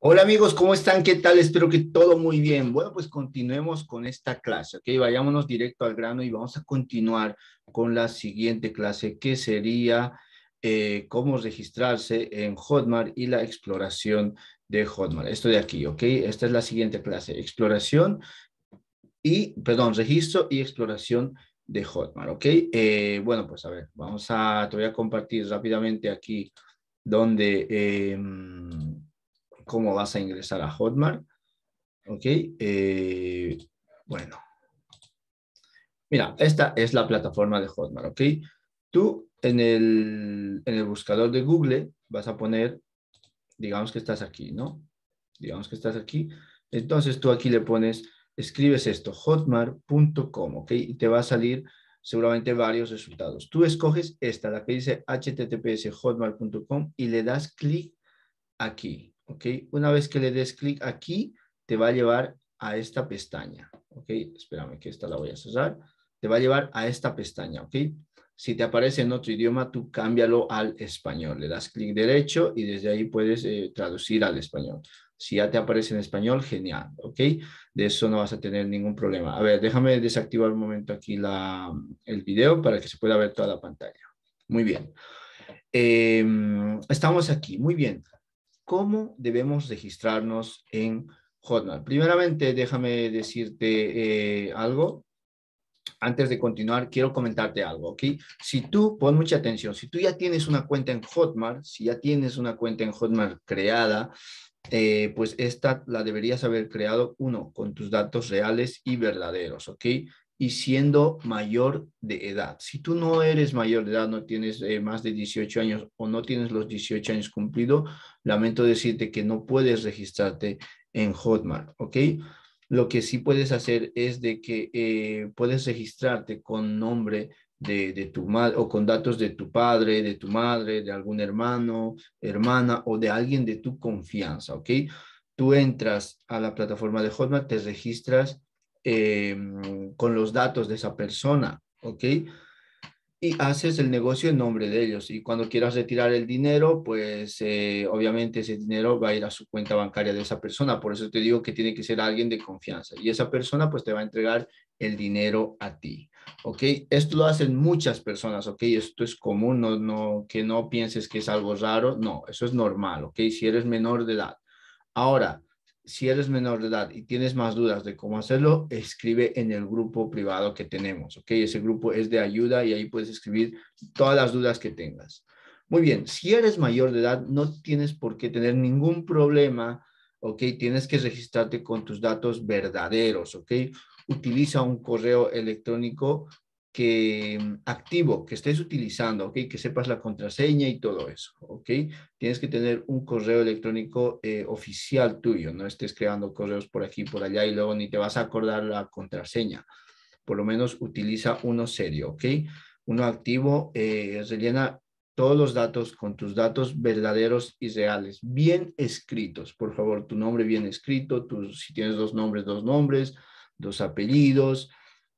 Hola amigos, ¿cómo están? ¿Qué tal? Espero que todo muy bien. Bueno, pues continuemos con esta clase, ¿ok? Vayámonos directo al grano y vamos a continuar con la siguiente clase, que sería eh, cómo registrarse en Hotmart y la exploración de Hotmart. Esto de aquí, ¿ok? Esta es la siguiente clase, exploración y, perdón, registro y exploración de Hotmart, ¿ok? Eh, bueno, pues a ver, vamos a, te voy a compartir rápidamente aquí donde... Em, cómo vas a ingresar a Hotmart. Ok, eh, bueno. Mira, esta es la plataforma de Hotmart, ok. Tú en el, en el buscador de Google vas a poner, digamos que estás aquí, ¿no? Digamos que estás aquí. Entonces tú aquí le pones, escribes esto, hotmart.com, ok, y te va a salir seguramente varios resultados. Tú escoges esta, la que dice https hotmart.com y le das clic aquí. Una vez que le des clic aquí, te va a llevar a esta pestaña, ¿ok? Espérame que esta la voy a cerrar. Te va a llevar a esta pestaña, ¿ok? Si te aparece en otro idioma, tú cámbialo al español. Le das clic derecho y desde ahí puedes eh, traducir al español. Si ya te aparece en español, genial, ¿ok? De eso no vas a tener ningún problema. A ver, déjame desactivar un momento aquí la, el video para que se pueda ver toda la pantalla. Muy bien. Em, estamos aquí, muy bien. ¿cómo debemos registrarnos en Hotmart? Primeramente, déjame decirte eh, algo. Antes de continuar, quiero comentarte algo, ¿ok? Si tú, pon mucha atención, si tú ya tienes una cuenta en Hotmart, si ya tienes una cuenta en Hotmart creada, eh, pues esta la deberías haber creado, uno, con tus datos reales y verdaderos, ¿ok? y siendo mayor de edad. Si tú no eres mayor de edad, no tienes eh, más de 18 años o no tienes los 18 años cumplido, lamento decirte que no puedes registrarte en Hotmart, ¿ok? Lo que sí puedes hacer es de que eh, puedes registrarte con nombre de, de tu madre o con datos de tu padre, de tu madre, de algún hermano, hermana o de alguien de tu confianza, ¿ok? Tú entras a la plataforma de Hotmart, te registras, Em, con los datos de esa persona, ¿ok? Y haces el negocio en nombre de ellos. Y cuando quieras retirar el dinero, pues eh, obviamente ese dinero va a ir a su cuenta bancaria de esa persona. Por eso te digo que tiene que ser alguien de confianza. Y esa persona pues te va a entregar el dinero a ti. ¿Ok? Esto lo hacen muchas personas, ¿ok? Esto es común, no, no, que no pienses que es algo raro. No, eso es normal, ¿ok? Si eres menor de edad. Ahora, si eres menor de edad y tienes más dudas de cómo hacerlo, escribe en el grupo privado que tenemos, ¿ok? Ese grupo es de ayuda y ahí puedes escribir todas las dudas que tengas. Muy bien, si eres mayor de edad, no tienes por qué tener ningún problema, ¿ok? Tienes que registrarte con tus datos verdaderos, ¿ok? Utiliza un correo electrónico que, mm, activo que estés utilizando, ¿ok? Que sepas la contraseña y todo eso, ¿ok? Tienes que tener un correo electrónico eh, oficial tuyo, no estés creando correos por aquí, por allá y luego ni te vas a acordar la contraseña. Por lo menos utiliza uno serio, ¿ok? Uno activo eh, rellena todos los datos con tus datos verdaderos y reales, bien escritos, por favor, tu nombre bien escrito, tus, si tienes dos nombres, dos nombres, dos apellidos,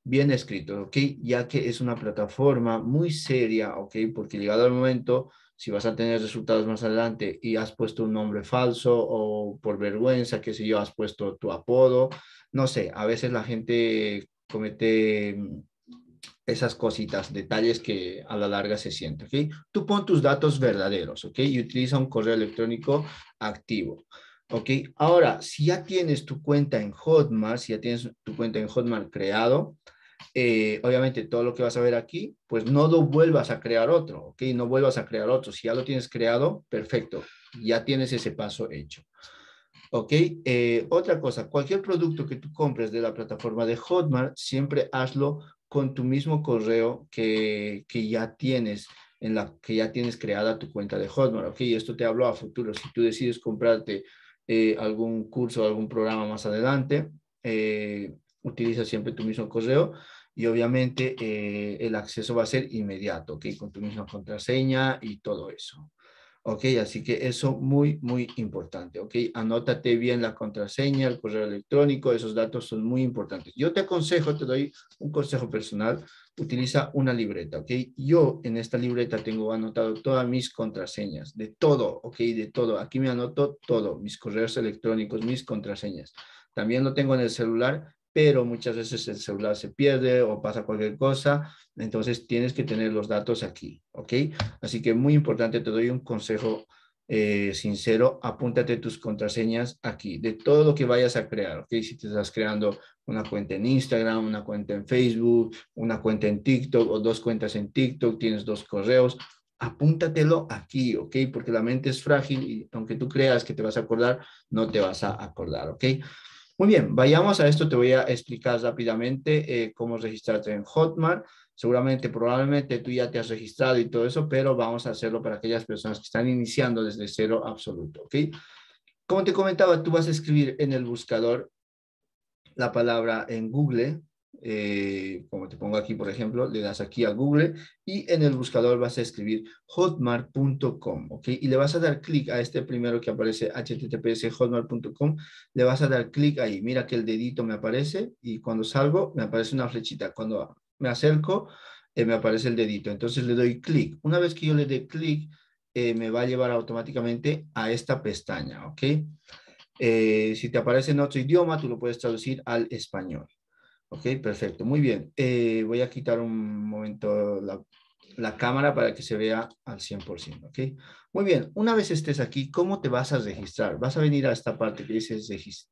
bien escrito, ¿ok? Ya que es una plataforma muy seria, ¿ok? Porque llegado el momento, si vas a tener resultados más adelante y has puesto un nombre falso o por vergüenza, qué sé yo, has puesto tu apodo, no sé, a veces la gente comete mm, esas cositas, detalles que a la larga se sienten, ¿ok? Tú pon tus datos verdaderos, ¿ok? Y utiliza un correo electrónico activo. ¿Ok? Ahora, si ya tienes tu cuenta en Hotmart, si ya tienes tu cuenta en Hotmart creado, eh, obviamente todo lo que vas a ver aquí, pues no lo vuelvas a crear otro, ¿ok? No vuelvas a crear otro. Si ya lo tienes creado, perfecto, ya tienes ese paso hecho. ¿Ok? Eh, otra cosa, cualquier producto que tú compres de la plataforma de Hotmart, siempre hazlo con tu mismo correo que, que ya tienes en la que ya tienes creada tu cuenta de Hotmart, ¿ok? Esto te hablo a futuro. Si tú decides comprarte eh, algún curso, algún programa más adelante. Eh, utiliza siempre tu mismo correo y obviamente eh, el acceso va a ser inmediato, ¿ok? Con tu misma contraseña y todo eso. ¿Ok? Así que eso muy, muy importante, ¿ok? Anótate bien la contraseña, el correo electrónico, esos datos son muy importantes. Yo te aconsejo, te doy un consejo personal, utiliza una libreta, ¿ok? Yo en esta libreta tengo anotado todas mis contraseñas, de todo, ¿ok? De todo. Aquí me anoto todo, mis correos electrónicos, mis contraseñas. También lo tengo en el celular, pero muchas veces el celular se pierde o pasa cualquier cosa, entonces tienes que tener los datos aquí, ¿ok? Así que muy importante, te doy un consejo eh, sincero, apúntate tus contraseñas aquí, de todo lo que vayas a crear, ¿ok? Si te estás creando una cuenta en Instagram, una cuenta en Facebook, una cuenta en TikTok o dos cuentas en TikTok, tienes dos correos, apúntatelo aquí, ¿ok? Porque la mente es frágil y aunque tú creas que te vas a acordar, no te vas a acordar, ¿ok? Muy bien, vayamos a esto, te voy a explicar rápidamente eh, cómo registrarte en Hotmart seguramente, probablemente tú ya te has registrado y todo eso, pero vamos a hacerlo para aquellas personas que están iniciando desde cero absoluto, ¿ok? Como te comentaba, tú vas a escribir en el buscador la palabra en Google, eh, como te pongo aquí, por ejemplo, le das aquí a Google y en el buscador vas a escribir hotmart.com, ¿ok? Y le vas a dar clic a este primero que aparece, https hotmart.com, le vas a dar clic ahí. Mira que el dedito me aparece y cuando salgo me aparece una flechita. Cuando me acerco, y eh, me aparece el dedito. Entonces le doy clic. Una vez que yo le dé clic, eh, me va a llevar automáticamente a esta pestaña, ¿ok? Eh, si te aparece en otro idioma, tú lo puedes traducir al español. Ok, perfecto. Muy bien. voy a quitar un momento la, la cámara para que se vea al 100%. ¿ok? Muy bien, una vez estés aquí, ¿cómo te vas a registrar? Vas a venir a esta parte que dice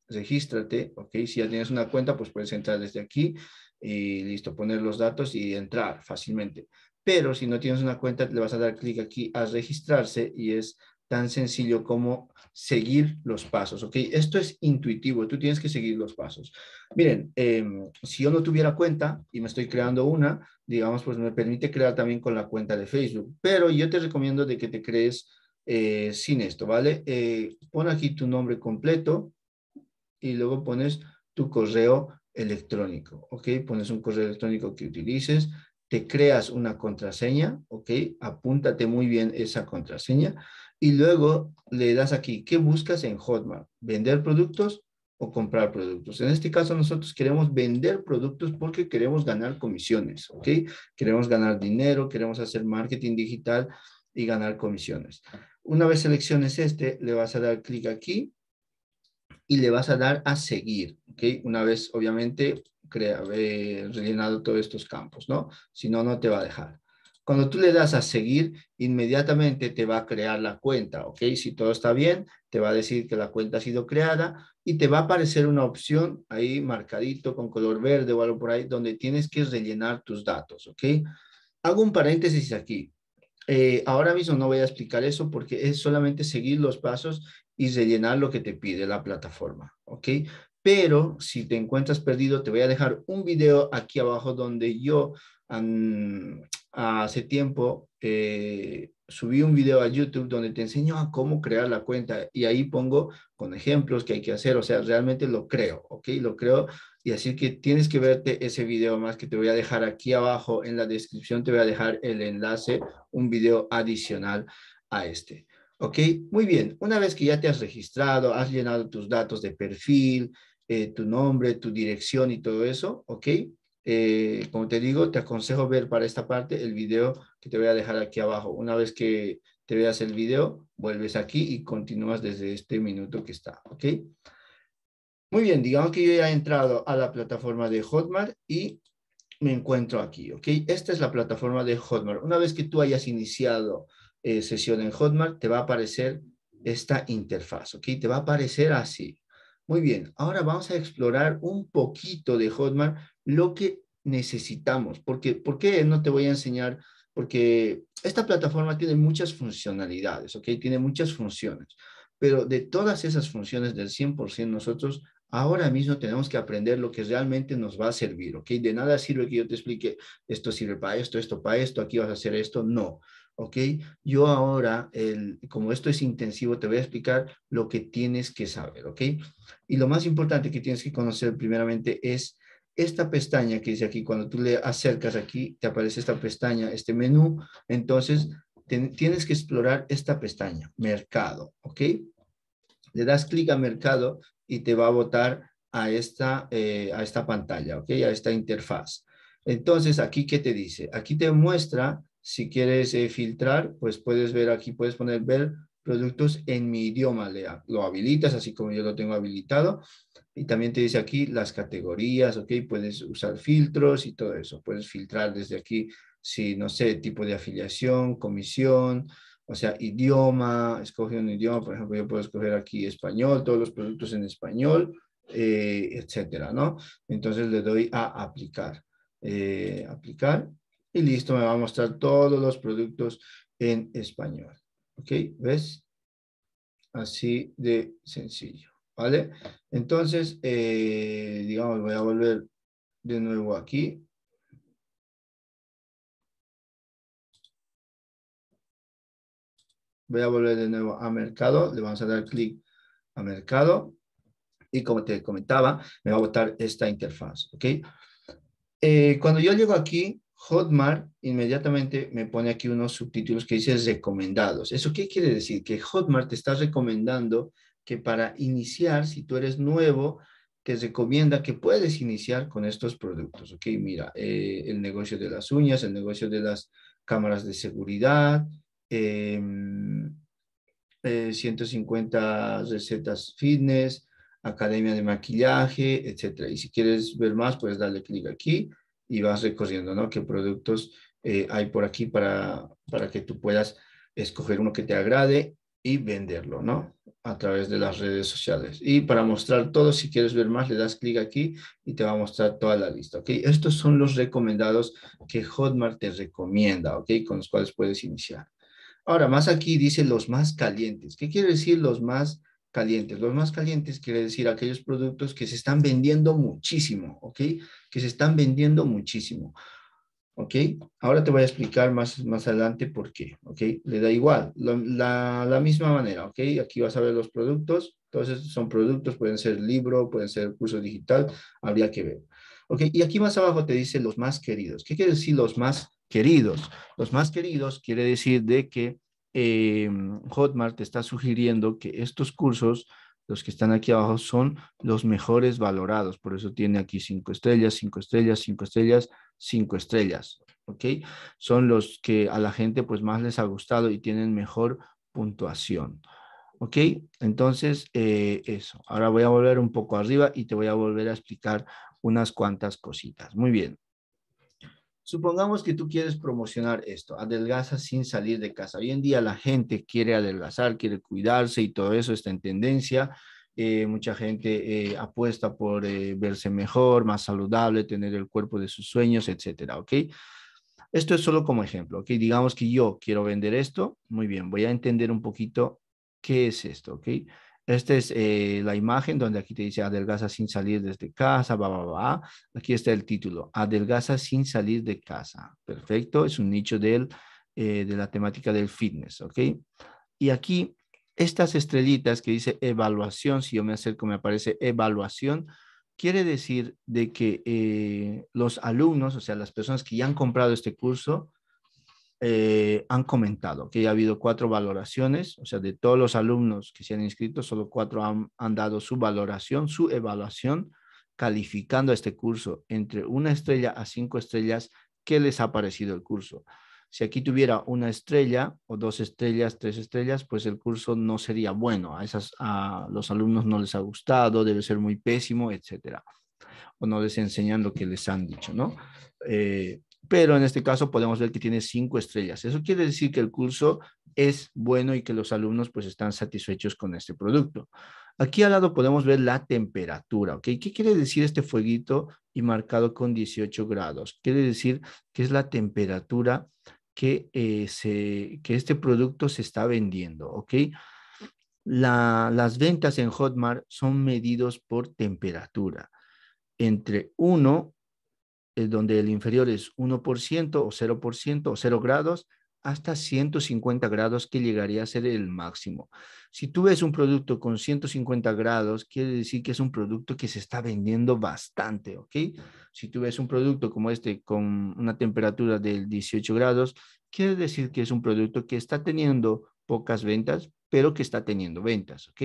regístrate. ¿ok? Si ya tienes una cuenta, pues puedes entrar desde aquí y listo, poner los datos y entrar fácilmente. Pero si no tienes una cuenta, le vas a dar clic aquí a registrarse y es tan sencillo como seguir los pasos, ¿ok? Esto es intuitivo, tú tienes que seguir los pasos. Miren, em, si yo no tuviera cuenta y me estoy creando una, digamos, pues me permite crear también con la cuenta de Facebook, pero yo te recomiendo de que te crees eh, sin esto, ¿vale? Eh, pon aquí tu nombre completo y luego pones tu correo electrónico, ¿ok? Pones un correo electrónico que utilices, te creas una contraseña, ¿ok? Apúntate muy bien esa contraseña y luego le das aquí, ¿qué buscas en Hotmart? ¿Vender productos o comprar productos? En este caso nosotros queremos vender productos porque queremos ganar comisiones, ¿ok? Queremos ganar dinero, queremos hacer marketing digital y ganar comisiones. Una vez selecciones este, le vas a dar clic aquí y le vas a dar a seguir, ¿ok? Una vez, obviamente, crea, eh, rellenado todos estos campos, ¿no? Si no, no te va a dejar. Cuando tú le das a seguir, inmediatamente te va a crear la cuenta, ¿ok? Si todo está bien, te va a decir que la cuenta ha sido creada y te va a aparecer una opción ahí marcadito con color verde o algo por ahí, donde tienes que rellenar tus datos, ¿ok? Hago un paréntesis aquí. Eh, ahora mismo no voy a explicar eso porque es solamente seguir los pasos y rellenar lo que te pide la plataforma, ¿ok? Pero si te encuentras perdido, te voy a dejar un video aquí abajo donde yo hace tiempo eh, subí un video a YouTube donde te enseño a cómo crear la cuenta y ahí pongo con ejemplos que hay que hacer, o sea, realmente lo creo, ¿ok? Lo creo y así que tienes que verte ese video más que te voy a dejar aquí abajo en la descripción, te voy a dejar el enlace, un video adicional a este. Ok, muy bien. Una vez que ya te has registrado, has llenado tus datos de perfil, eh, tu nombre, tu dirección y todo eso, ok. Eh, como te digo, te aconsejo ver para esta parte el video que te voy a dejar aquí abajo. Una vez que te veas el video, vuelves aquí y continúas desde este minuto que está, ok. Muy bien, digamos que yo ya he entrado a la plataforma de Hotmart y me encuentro aquí, ok. Esta es la plataforma de Hotmart. Una vez que tú hayas iniciado eh, sesión en Hotmart, te va a aparecer esta interfaz, ¿ok? Te va a aparecer así. Muy bien, ahora vamos a explorar un poquito de Hotmart lo que necesitamos. Porque, ¿Por qué no te voy a enseñar? Porque esta plataforma tiene muchas funcionalidades, ¿ok? Tiene muchas funciones, pero de todas esas funciones del 100% nosotros ahora mismo tenemos que aprender lo que realmente nos va a servir, ¿ok? De nada sirve que yo te explique esto sirve para esto, esto para esto, aquí vas a hacer esto, no. ¿ok? Yo ahora, el, como esto es intensivo, te voy a explicar lo que tienes que saber, ¿ok? Y lo más importante que tienes que conocer primeramente es esta pestaña que dice aquí, cuando tú le acercas aquí, te aparece esta pestaña, este menú, entonces tienes que explorar esta pestaña, mercado, ¿ok? Le das clic a mercado y te va a botar a esta, eh, a esta pantalla, ¿ok? A esta interfaz. Entonces, aquí, ¿qué te dice? Aquí te muestra si quieres eh, filtrar, pues puedes ver aquí, puedes poner ver productos en mi idioma. lo habilitas, así como yo lo tengo habilitado. Y también te dice aquí las categorías, ¿ok? Puedes usar filtros y todo eso. Puedes filtrar desde aquí, si no sé, tipo de afiliación, comisión, o sea, idioma, escoge un idioma, por ejemplo, yo puedo escoger aquí español, todos los productos en español, eh, etcétera, ¿no? Entonces le doy a aplicar, eh, aplicar, y listo, me va a mostrar todos los productos en español. ¿Ok? ¿Ves? Así de sencillo. ¿Vale? Entonces, eh, digamos, voy a volver de nuevo aquí. Voy a volver de nuevo a mercado. Le vamos a dar clic a mercado. Y como te comentaba, me va a botar esta interfaz. ¿Ok? Eh, cuando yo llego aquí, Hotmart inmediatamente me pone aquí unos subtítulos que dice recomendados. ¿Eso qué quiere decir? Que Hotmart te está recomendando que para iniciar, si tú eres nuevo, te recomienda que puedes iniciar con estos productos. Ok, mira, eh, el negocio de las uñas, el negocio de las cámaras de seguridad, 150 em, eh, recetas fitness, academia de maquillaje, etcétera. Y si quieres ver más, puedes darle clic aquí y vas recorriendo, ¿no? ¿Qué productos eh, hay por aquí para, para que tú puedas escoger uno que te agrade y venderlo, ¿no? A través de las redes sociales. Y para mostrar todo, si quieres ver más, le das clic aquí y te va a mostrar toda la lista, ¿ok? Estos son los recomendados que Hotmart te recomienda, ¿ok? Con los cuales puedes iniciar. Ahora, más aquí dice los más calientes. ¿Qué quiere decir los más calientes. Los más calientes quiere decir aquellos productos que se están vendiendo muchísimo, ¿ok? Que se están vendiendo muchísimo, ¿ok? Ahora te voy a explicar más, más adelante por qué, ¿ok? Le da igual, la, la, la misma manera, ¿ok? Aquí vas a ver los productos, entonces son productos, pueden ser libro, pueden ser curso digital, habría que ver. ¿Ok? Y aquí más abajo te dice los más queridos. ¿Qué quiere decir los más queridos? Los más queridos quiere decir de que Em, Hotmart te está sugiriendo que estos cursos, los que están aquí abajo, son los mejores valorados. Por eso tiene aquí cinco estrellas, cinco estrellas, cinco estrellas, cinco estrellas. ¿Ok? Son los que a la gente pues más les ha gustado y tienen mejor puntuación. ¿Ok? Entonces, eh, eso. Ahora voy a volver un poco arriba y te voy a volver a explicar unas cuantas cositas. Muy bien. Supongamos que tú quieres promocionar esto, adelgaza sin salir de casa. Hoy en día la gente quiere adelgazar, quiere cuidarse y todo eso está en tendencia. Eh, mucha gente eh, apuesta por eh, verse mejor, más saludable, tener el cuerpo de sus sueños, etcétera, ¿ok? Esto es solo como ejemplo, ¿ok? Digamos que yo quiero vender esto, muy bien, voy a entender un poquito qué es esto, ¿ok? Esta es eh, la imagen donde aquí te dice adelgaza sin salir desde casa, va, va, va. Aquí está el título, adelgaza sin salir de casa. Perfecto, es un nicho del, eh, de la temática del fitness, ¿ok? Y aquí estas estrellitas que dice evaluación, si yo me acerco me aparece evaluación, quiere decir de que eh, los alumnos, o sea, las personas que ya han comprado este curso, eh, han comentado que ya ha habido cuatro valoraciones, o sea, de todos los alumnos que se han inscrito, solo cuatro han, dado su valoración, su evaluación, calificando este curso entre una estrella a cinco estrellas, ¿qué les ha parecido el curso? Si aquí tuviera una estrella o dos estrellas, tres estrellas, pues el curso no sería bueno. A, esas, a los alumnos no les ha gustado, debe ser muy pésimo, etcétera. O no les enseñan lo que les han dicho, ¿no? Eh, pero en este caso podemos ver que tiene cinco estrellas. Eso quiere decir que el curso es bueno y que los alumnos pues están satisfechos con este producto. Aquí al lado podemos ver la temperatura, ¿ok? ¿Qué quiere decir este fueguito y marcado con 18 grados? Quiere decir que es la temperatura que, eh, se, que este producto se está vendiendo, ¿ok? las ventas en Hotmart son medidos por temperatura, entre 1 eh, donde el inferior es 1% o 0% o 0 grados, hasta 150 grados que llegaría a ser el máximo. Si tú ves un producto con 150 grados, quiere decir que es un producto que se está vendiendo bastante, ¿ok? Si tú ves un producto como este con una temperatura del 18 grados, quiere decir que es un producto que está teniendo pocas ventas, pero que está teniendo ventas, ¿ok?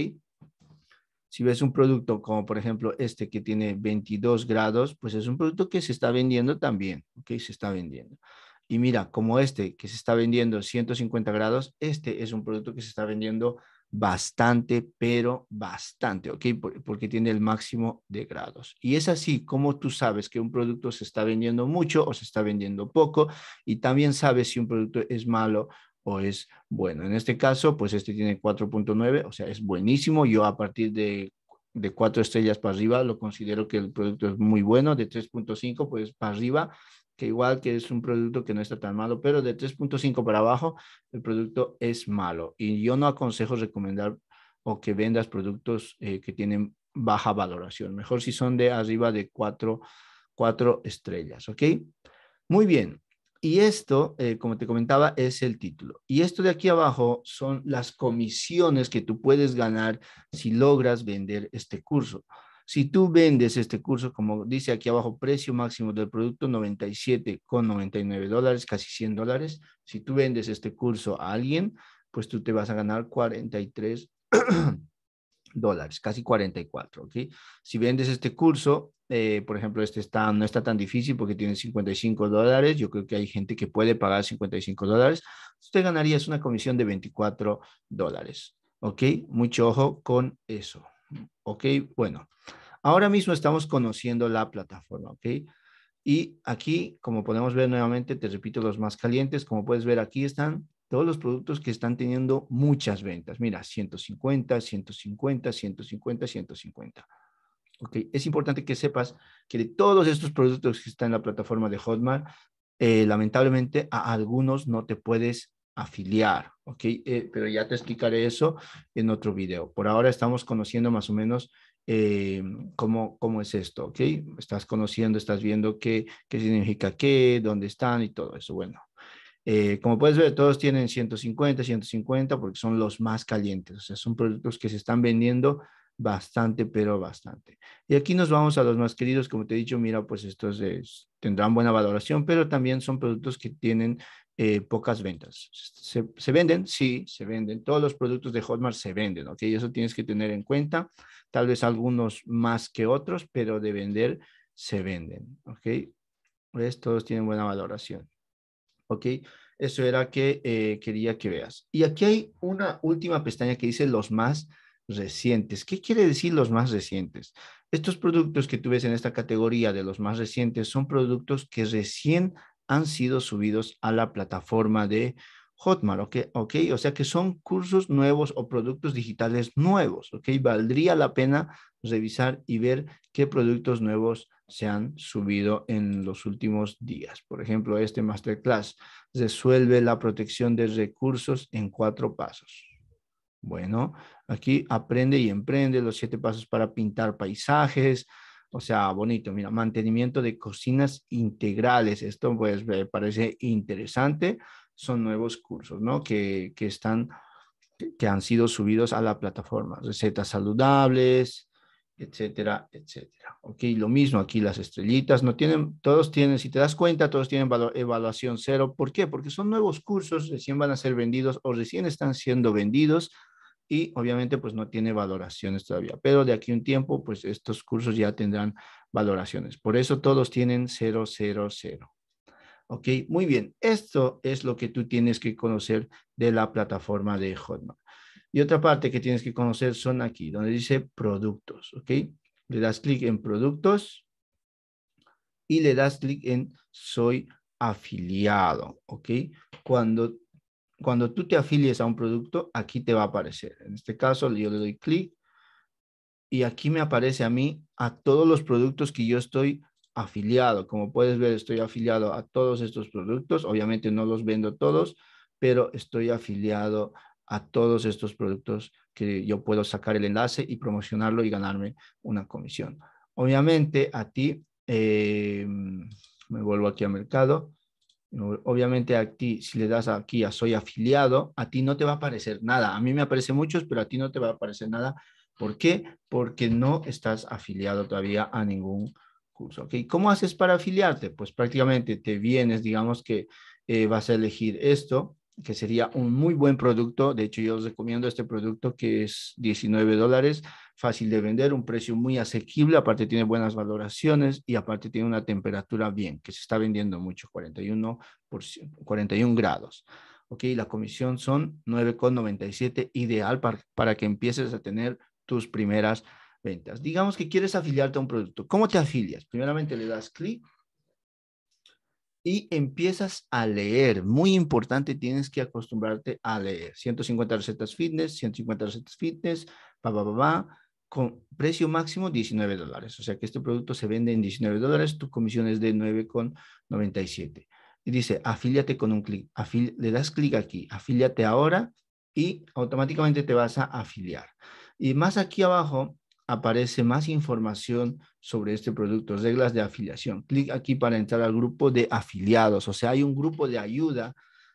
Si ves un producto como por ejemplo este que tiene 22 grados, pues es un producto que se está vendiendo también, ¿ok? Se está vendiendo. Y mira, como este que se está vendiendo 150 grados, este es un producto que se está vendiendo bastante, pero bastante, ¿ok? Porque tiene el máximo de grados. Y es así como tú sabes que un producto se está vendiendo mucho o se está vendiendo poco y también sabes si un producto es malo o es bueno. En este caso, pues este tiene 4.9, o sea, es buenísimo. Yo a partir de, de 4 estrellas para arriba lo considero que el producto es muy bueno, de 3.5 pues para arriba, que igual que es un producto que no está tan malo, pero de 3.5 para abajo el producto es malo. Y yo no aconsejo recomendar o que vendas productos eh, que tienen baja valoración. Mejor si son de arriba de 4 cuatro estrellas, ¿ok? Muy bien, y esto, eh, como te comentaba, es el título. Y esto de aquí abajo son las comisiones que tú puedes ganar si logras vender este curso. Si tú vendes este curso, como dice aquí abajo, precio máximo del producto 97,99 dólares, casi 100 dólares. Si tú vendes este curso a alguien, pues tú te vas a ganar 43 dólares, casi 44. ¿ok? Si vendes este curso, eh, por ejemplo, este está, no está tan difícil porque tiene 55 dólares. Yo creo que hay gente que puede pagar 55 dólares. Usted ganaría una comisión de 24 dólares. ¿Ok? Mucho ojo con eso. ¿Ok? Bueno, ahora mismo estamos conociendo la plataforma. ¿Ok? Y aquí, como podemos ver nuevamente, te repito, los más calientes, como puedes ver aquí están todos los productos que están teniendo muchas ventas. Mira, 150, 150, 150, 150. Ok, es importante que sepas que de todos estos productos que están en la plataforma de Hotmart, eh, lamentablemente a algunos no te puedes afiliar, ok, eh, pero ya te explicaré eso en otro video. Por ahora estamos conociendo más o menos eh, cómo, cómo es esto, ¿ok? Estás conociendo, estás viendo qué, qué significa qué, dónde están y todo eso. Bueno, eh, como puedes ver, todos tienen 150, 150 porque son los más calientes. O sea, son productos que se están vendiendo bastante, pero bastante. Y aquí nos vamos a los más queridos. Como te he dicho, mira, pues estos tendrán buena valoración, pero también son productos que tienen eh, pocas ventas. Se, venden? Sí, se venden. Todos los productos de Hotmart se venden, ¿ok? Eso tienes que tener en cuenta. Tal vez algunos más que otros, pero de vender se venden, ¿ok? Pues todos tienen buena valoración. ¿ok? Eso era que eh, quería que veas. Y aquí hay una última pestaña que dice los más recientes. ¿Qué quiere decir los más recientes? Estos productos que tú ves en esta categoría de los más recientes son productos que recién han sido subidos a la plataforma de Hotmart, ¿ok? O sea que son cursos nuevos o productos digitales nuevos, ¿ok? Valdría la pena revisar y ver qué productos nuevos se han subido en los últimos días. Por ejemplo, este masterclass resuelve la protección de recursos en cuatro pasos. Bueno, aquí aprende y emprende los siete pasos para pintar paisajes. O sea, bonito, mira, mantenimiento de cocinas integrales. Esto pues me parece interesante. Son nuevos cursos, ¿no? Que, que están, que han sido subidos a la plataforma. Recetas saludables, etcétera, etcétera. Ok, lo mismo aquí las estrellitas, no tienen, todos tienen, si te das cuenta, todos tienen valor, evaluación cero. ¿Por qué? Porque son nuevos cursos, recién van a ser vendidos o recién están siendo vendidos y obviamente pues no tiene valoraciones todavía, pero de aquí un tiempo pues estos cursos ya tendrán valoraciones. Por eso todos tienen cero cero cero Ok, muy bien, esto es lo que tú tienes que conocer de la plataforma de Hotmart. Y otra parte que tienes que conocer son aquí, donde dice productos, ¿ok? Le das clic en productos y le das clic en soy afiliado, ¿ok? Cuando, cuando tú te afilies a un producto, aquí te va a aparecer. En este caso, yo le doy clic y aquí me aparece a mí a todos los productos que yo estoy afiliado. Como puedes ver, estoy afiliado a todos estos productos. Obviamente no los vendo todos, pero estoy afiliado a todos estos productos que yo puedo sacar el enlace y promocionarlo y ganarme una comisión. Obviamente a ti, eh, me vuelvo aquí a mercado, obviamente a ti, si le das aquí a soy afiliado, a ti no te va a aparecer nada. A mí me aparece muchos, pero a ti no te va a aparecer nada. ¿Por qué? Porque no estás afiliado todavía a ningún curso. ¿okay? ¿Cómo haces para afiliarte? Pues prácticamente te vienes, digamos que eh, vas a elegir esto, que sería un muy buen producto. De hecho, yo os recomiendo este producto que es 19 dólares, fácil de vender, un precio muy asequible, aparte tiene buenas valoraciones y aparte tiene una temperatura bien, que se está vendiendo mucho, 41, por, 41 grados. Ok, la comisión son 9,97, ideal para, para que empieces a tener tus primeras ventas. Digamos que quieres afiliarte a un producto. ¿Cómo te afilias? Primeramente le das clic y empiezas a leer. Muy importante, tienes que acostumbrarte a leer. 150 recetas fitness, 150 recetas fitness, pa, pa, pa, pa con precio máximo 19 dólares. O sea que este producto se vende en 19 dólares, tu comisión es de 9,97. Y dice, afíliate con un clic, le das clic aquí, afíliate ahora y automáticamente te vas a afiliar. Y más aquí abajo aparece más información sobre este producto, reglas de afiliación. Clic aquí para entrar al grupo de afiliados, o sea, hay un grupo de ayuda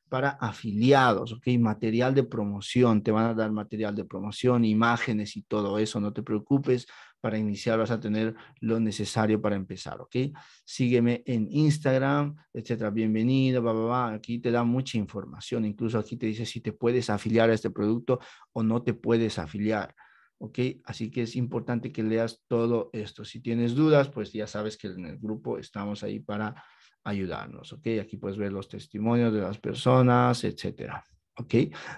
para afiliados, ¿ok? Material de promoción, te van a dar material de promoción, imágenes y todo eso, no te preocupes, para iniciar vas a tener lo necesario para empezar, ¿ok? Sígueme en Instagram, etcétera, bienvenido, aquí te da mucha información, incluso aquí te dice si te puedes afiliar a este producto o no te puedes afiliar. ¿ok? Así que es importante que leas todo esto. Si tienes dudas, pues ya sabes que en el grupo estamos ahí para ayudarnos, ¿ok? Aquí puedes ver los testimonios de las personas, etcétera. ¿ok?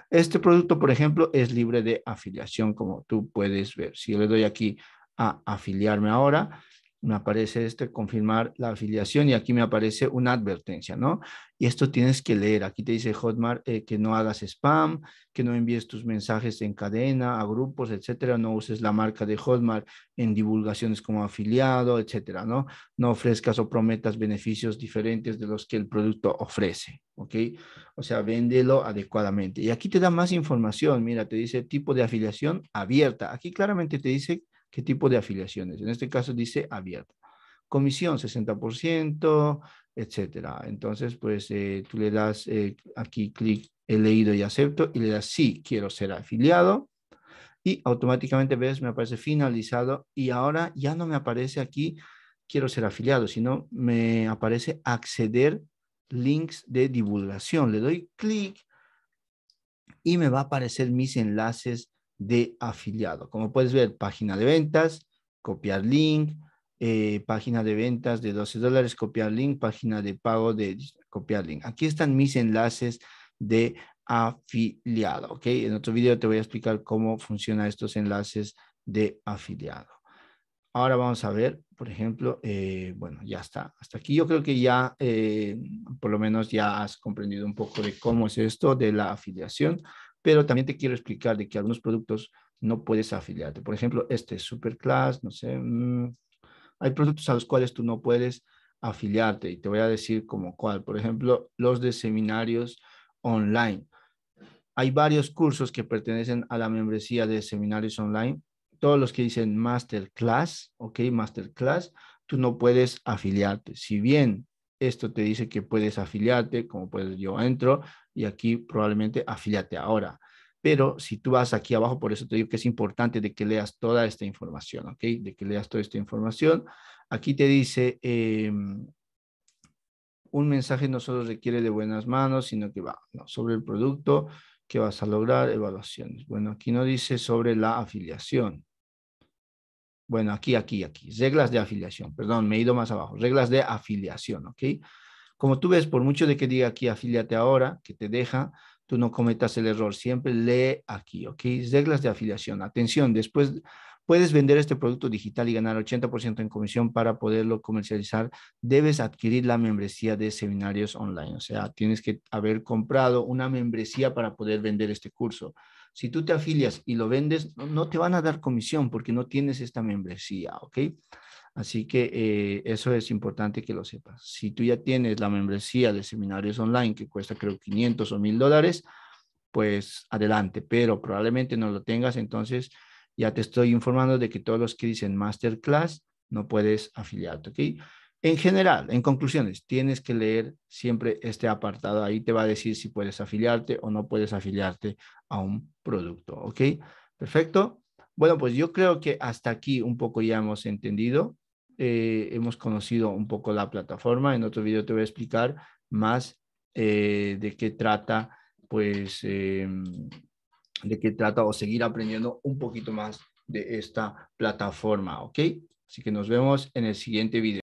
Este producto, por ejemplo, es libre de afiliación, como tú puedes ver. Si le doy aquí a afiliarme ahora, me aparece este confirmar la afiliación y aquí me aparece una advertencia, ¿no? Y esto tienes que leer. Aquí te dice Hotmart eh, que no hagas spam, que no envíes tus mensajes en cadena, a grupos, etcétera. No uses la marca de Hotmart en divulgaciones como afiliado, etcétera, ¿no? No ofrezcas o prometas beneficios diferentes de los que el producto ofrece, ¿ok? O sea, véndelo adecuadamente. Y aquí te da más información. Mira, te dice tipo de afiliación abierta. Aquí claramente te dice qué tipo de afiliaciones. En este caso dice abierta. Comisión 60%, etcétera. Entonces, pues eh, tú le das eh, aquí clic, he leído y acepto, y le das sí, quiero ser afiliado. Y automáticamente ves, me aparece finalizado y ahora ya no me aparece aquí quiero ser afiliado, sino me aparece acceder links de divulgación. Le doy clic y me va a aparecer mis enlaces de afiliado. Como puedes ver, página de ventas, copiar link, eh, página de ventas de 12 dólares, copiar link, página de pago de copiar link. Aquí están mis enlaces de afiliado, ¿ok? En otro video te voy a explicar cómo funcionan estos enlaces de afiliado. Ahora vamos a ver, por ejemplo, eh, bueno, ya está. Hasta aquí yo creo que ya, eh, por lo menos ya has comprendido un poco de cómo es esto de la afiliación. Pero también te quiero explicar de que algunos productos no puedes afiliarte. Por ejemplo, este Superclass, no sé, mm, hay productos a los cuales tú no puedes afiliarte y te voy a decir como cuál. Por ejemplo, los de seminarios online. Hay varios cursos que pertenecen a la membresía de seminarios online. Todos los que dicen masterclass, ok, masterclass, tú no puedes afiliarte. Si bien esto te dice que puedes afiliarte, como puedes yo entro, y aquí probablemente afiliate ahora. Pero si tú vas aquí abajo, por eso te digo que es importante de que leas toda esta información, ¿ok? De que leas toda esta información. Aquí te dice, em, un mensaje no solo requiere de buenas manos, sino que va sobre el producto que vas a lograr, evaluaciones. Bueno, aquí no dice sobre la afiliación. Bueno, aquí, aquí, aquí. Reglas de afiliación. Perdón, me he ido más abajo. Reglas de afiliación, ¿ok? Como tú ves, por mucho de que diga aquí afíliate ahora, que te deja, tú no cometas el error, siempre lee aquí, ¿ok? Reglas de afiliación. Atención, después puedes vender este producto digital y ganar 80% en comisión para poderlo comercializar. Debes adquirir la membresía de seminarios online, o sea, tienes que haber comprado una membresía para poder vender este curso. Si tú te afilias y lo vendes, no, te van a dar comisión porque no tienes esta membresía, ¿ok? Así que eh, eso es importante que lo sepas. Si tú ya tienes la membresía de seminarios online que cuesta creo 500 o 1000 dólares, pues adelante, pero probablemente no lo tengas, entonces ya te estoy informando de que todos los que dicen masterclass no puedes afiliarte, ¿ok? En general, en conclusiones, tienes que leer siempre este apartado. Ahí te va a decir si puedes afiliarte o no puedes afiliarte a un producto. ¿Ok? Perfecto. Bueno, pues yo creo que hasta aquí un poco ya hemos entendido. Eh, hemos conocido un poco la plataforma. En otro video te voy a explicar más eh, de qué trata, pues, eh, de qué trata o seguir aprendiendo un poquito más de esta plataforma. ¿Ok? Así que nos vemos en el siguiente video.